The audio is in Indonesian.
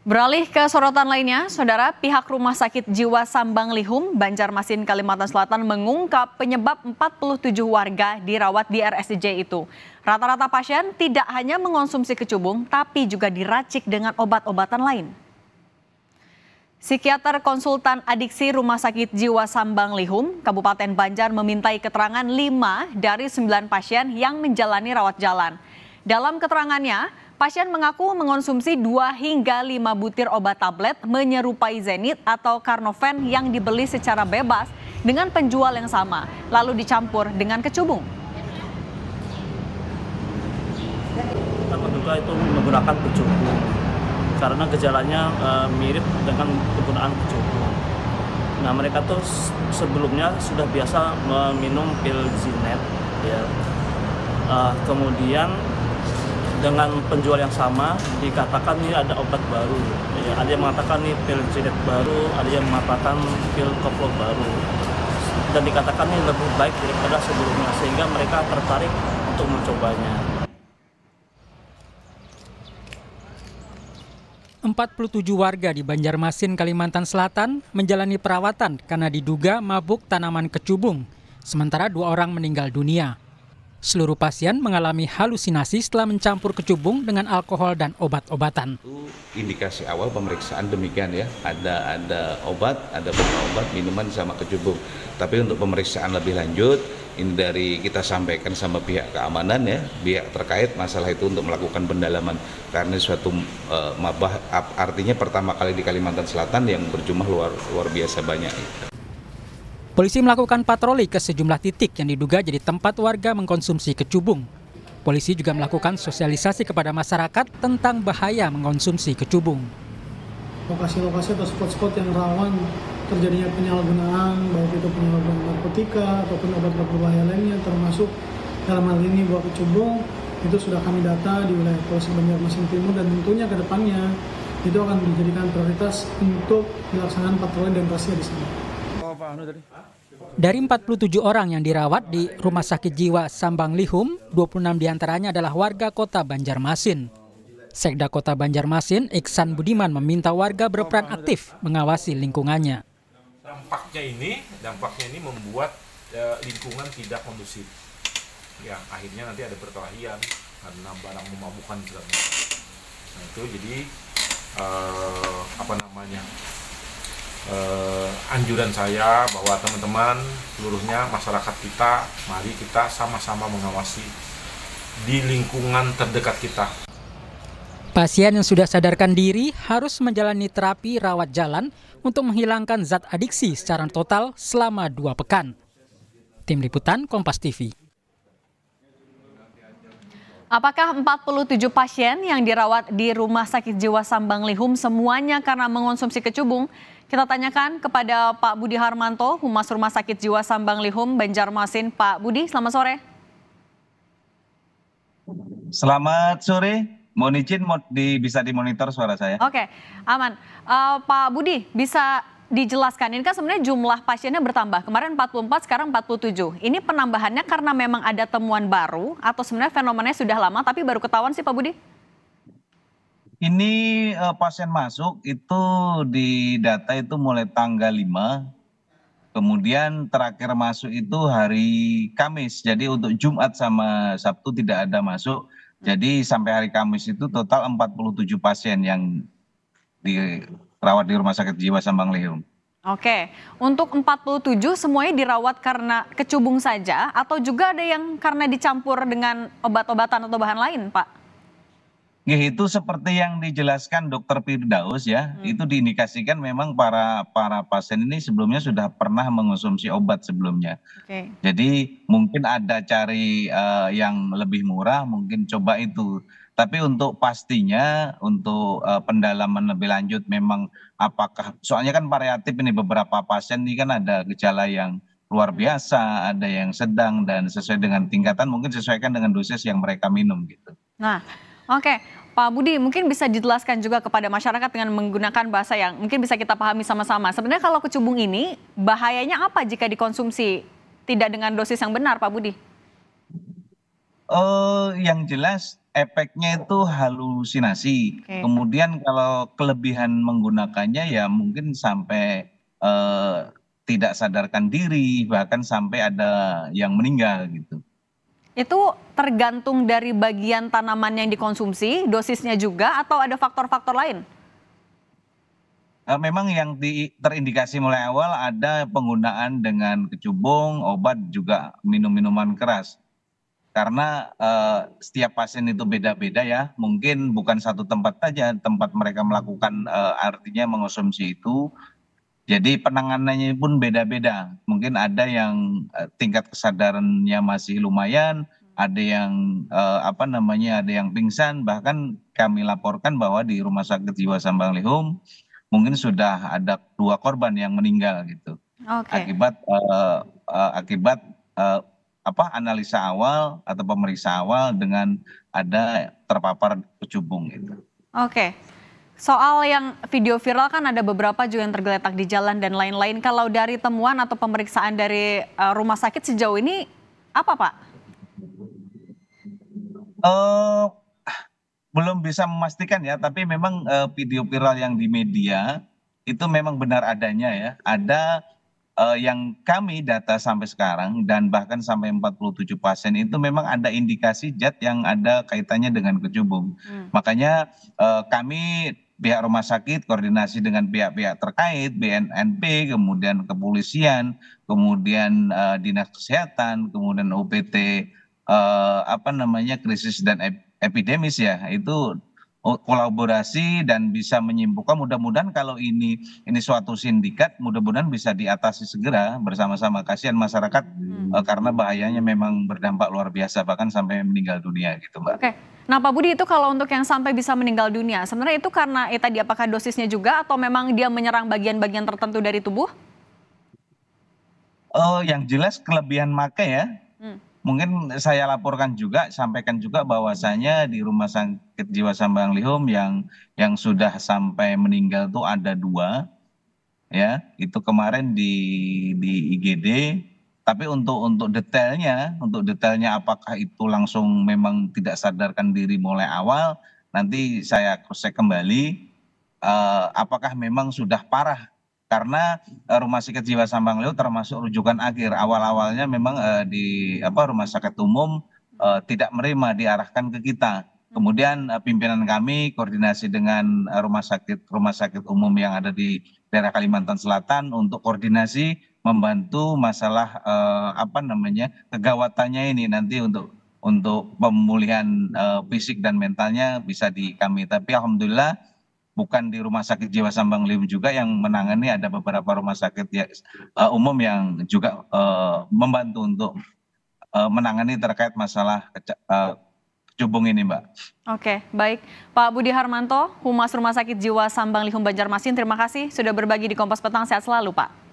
Beralih ke sorotan lainnya, saudara pihak Rumah Sakit Jiwa Sambang Lihum, Banjarmasin, Kalimantan Selatan mengungkap penyebab 47 warga dirawat di RSJ itu. Rata-rata pasien tidak hanya mengonsumsi kecubung, tapi juga diracik dengan obat-obatan lain. Psikiater konsultan adiksi Rumah Sakit Jiwa Sambang Lihum, Kabupaten Banjar memintai keterangan 5 dari 9 pasien yang menjalani rawat jalan. Dalam keterangannya, pasien mengaku mengonsumsi 2 hingga 5 butir obat tablet menyerupai Zenit atau Carnoven yang dibeli secara bebas dengan penjual yang sama, lalu dicampur dengan kecubung. Kita menduga itu menggunakan kecubung karena gejalanya e, mirip dengan penggunaan kecubung. Nah mereka tuh sebelumnya sudah biasa meminum pil Zinet, ya. E, kemudian dengan penjual yang sama dikatakan ini ada obat baru ya, ada yang mengatakan ini pil cidet baru ada yang mengatakan pil koplo baru dan dikatakan ini lebih baik daripada sebelumnya sehingga mereka tertarik untuk mencobanya 47 warga di Banjarmasin, Kalimantan Selatan menjalani perawatan karena diduga mabuk tanaman kecubung, sementara dua orang meninggal dunia. Seluruh pasien mengalami halusinasi setelah mencampur kecubung dengan alkohol dan obat-obatan. Indikasi awal pemeriksaan demikian ya, ada ada obat, ada obat, minuman sama kecubung. Tapi untuk pemeriksaan lebih lanjut, ini dari kita sampaikan sama pihak keamanan ya, pihak terkait masalah itu untuk melakukan pendalaman karena suatu e, mabah artinya pertama kali di Kalimantan Selatan yang berjumlah luar luar biasa banyak. Itu. Polisi melakukan patroli ke sejumlah titik yang diduga jadi tempat warga mengkonsumsi kecubung. Polisi juga melakukan sosialisasi kepada masyarakat tentang bahaya mengkonsumsi kecubung. Lokasi-lokasi atau spot-spot yang rawan terjadinya penyalahgunaan, baik itu penyalahgunaan narkotika ataupun obat berbahaya lainnya, termasuk dalam hal ini buah kecubung, itu sudah kami data di wilayah Polsek Banjarmasin Timur dan tentunya ke depannya itu akan dijadikan prioritas untuk dilaksanakan patroli dan razia di sana. Anu Dari 47 orang yang dirawat di Rumah Sakit Jiwa Sambang Lihum, 26 diantaranya adalah warga kota Banjarmasin. Sekda Kota Banjarmasin, Iksan Budiman meminta warga berperan anu aktif mengawasi lingkungannya. Dampaknya ini, dampaknya ini membuat e, lingkungan tidak kondusif. Yang akhirnya nanti ada perkelahian karena barang memabukan Nah, itu jadi eh, apa namanya? eh, anjuran saya bahwa teman-teman seluruhnya masyarakat kita mari kita sama-sama mengawasi di lingkungan terdekat kita Pasien yang sudah sadarkan diri harus menjalani terapi rawat jalan untuk menghilangkan zat adiksi secara total selama dua pekan. Tim Liputan Kompas TV. Apakah 47 pasien yang dirawat di Rumah Sakit Jiwa Sambang Lihum semuanya karena mengonsumsi kecubung? Kita tanyakan kepada Pak Budi Harmanto, Humas Rumah Sakit Jiwa Sambang Lihum, Banjarmasin. Pak Budi, selamat sore. Selamat sore. Mohon izin mau di, bisa dimonitor suara saya. Oke, okay, aman. Uh, Pak Budi, bisa dijelaskan, ini kan sebenarnya jumlah pasiennya bertambah. Kemarin 44, sekarang 47. Ini penambahannya karena memang ada temuan baru atau sebenarnya fenomenanya sudah lama tapi baru ketahuan sih Pak Budi? ini eh, pasien masuk itu di data itu mulai tanggal lima kemudian terakhir masuk itu hari kamis jadi untuk jumat sama sabtu tidak ada masuk jadi sampai hari kamis itu total 47 pasien yang dirawat di rumah sakit jiwa sambang lehum Oke, untuk 47 semuanya dirawat karena kecubung saja atau juga ada yang karena dicampur dengan obat-obatan atau bahan lain, Pak? Ya, itu seperti yang dijelaskan dokter firdaus ya hmm. itu diindikasikan memang para para pasien ini sebelumnya sudah pernah mengonsumsi obat sebelumnya jadi mungkin ada cari uh, yang lebih murah mungkin coba itu tapi untuk pastinya untuk uh, pendalaman lebih lanjut memang apakah soalnya kan variatif ini beberapa pasien ini kan ada gejala yang luar hmm. biasa, ada yang sedang dan sesuai dengan tingkatan mungkin sesuaikan dengan dosis yang mereka minum gitu. Nah, oke. Pak Budi, mungkin bisa dijelaskan juga kepada masyarakat dengan menggunakan bahasa yang mungkin bisa kita pahami sama-sama. Sebenarnya kalau kecubung ini bahayanya apa jika dikonsumsi tidak dengan dosis yang benar, Pak Budi? Uh, yang jelas efeknya itu halusinasi. Okay. Kemudian kalau kelebihan menggunakannya ya mungkin sampai uh, tidak sadarkan diri, bahkan sampai ada yang meninggal gitu. Itu tergantung dari bagian tanaman yang dikonsumsi, dosisnya juga, atau ada faktor-faktor lain? Eh, memang yang di, terindikasi mulai awal ada penggunaan dengan kecubung, obat, juga minum-minuman keras. Karena eh, setiap pasien itu beda-beda ya, mungkin bukan satu tempat saja tempat mereka melakukan eh, artinya mengonsumsi itu, jadi penanganannya pun beda beda mungkin ada yang eh, tingkat kesadarannya masih lumayan hmm. ada yang eh, apa namanya ada yang pingsan bahkan kami laporkan bahwa di rumah sakit jiwa Sambang Lihum mungkin sudah ada dua korban yang meninggal gitu akibat eh, akibat apa analisa awal atau pemeriksa awal dengan ada terpapar kecubung gitu. Oke. Soal yang video viral kan ada beberapa juga yang tergeletak di jalan dan lain-lain. Kalau dari temuan atau pemeriksaan dari eh, rumah sakit sejauh ini apa, Pak? Uh, belum bisa memastikan ya, tapi memang uh, video viral yang di media itu memang benar adanya ya. Ada uh, yang kami data sampai sekarang dan bahkan sampai 47 pasien itu memang ada indikasi jet yang ada kaitannya dengan kecubung. Hmm. Makanya uh, kami pihak rumah sakit koordinasi dengan pihak-pihak terkait, BNNP, kemudian kepolisian, kemudian uh, dinas kesehatan, kemudian UPT uh, eh, apa namanya krisis dan ep epidemis ya. Itu Oh, kolaborasi dan bisa menyimpulkan mudah mudahan kalau ini ini suatu sindikat mudah mudahan bisa diatasi segera bersama sama kasihan masyarakat hmm. eh, karena bahayanya memang berdampak luar biasa bahkan sampai meninggal dunia gitu mbak. Oke, nah Pak Budi itu kalau untuk yang sampai bisa meninggal dunia sebenarnya itu karena eh tadi apakah dosisnya juga atau memang dia menyerang bagian-bagian tertentu dari tubuh? Oh, yang jelas kelebihan make ya. Hmm mungkin saya laporkan juga sampaikan juga bahwasanya di rumah sakit jiwa Sambang Lihum yang yang sudah sampai meninggal tuh ada dua ya itu kemarin di di IGD tapi untuk untuk detailnya untuk detailnya apakah itu langsung memang tidak sadarkan diri mulai awal nanti saya cross kembali uh, apakah memang sudah parah karena eh, rumah sakit jiwa sambang leo termasuk rujukan akhir awal awalnya memang eh, di apa rumah sakit umum eh, tidak menerima diarahkan ke kita kemudian pimpinan kami koordinasi dengan rumah sakit rumah sakit umum yang ada di daerah Kalimantan Selatan untuk koordinasi membantu masalah apa namanya kegawatannya ini nanti untuk untuk pemulihan fisik dan mentalnya bisa di kami tapi alhamdulillah bukan di rumah sakit jiwa sambang Lim juga yang menangani ada beberapa rumah sakit ya eh, umum yang juga eh, membantu untuk eh, menangani terkait masalah Cubung ini, Mbak. Oke, baik. Pak Budi Harmanto, Humas Rumah Sakit Jiwa Sambang Lihum Banjarmasin, terima kasih sudah berbagi di Kompas Petang. Sehat selalu, Pak.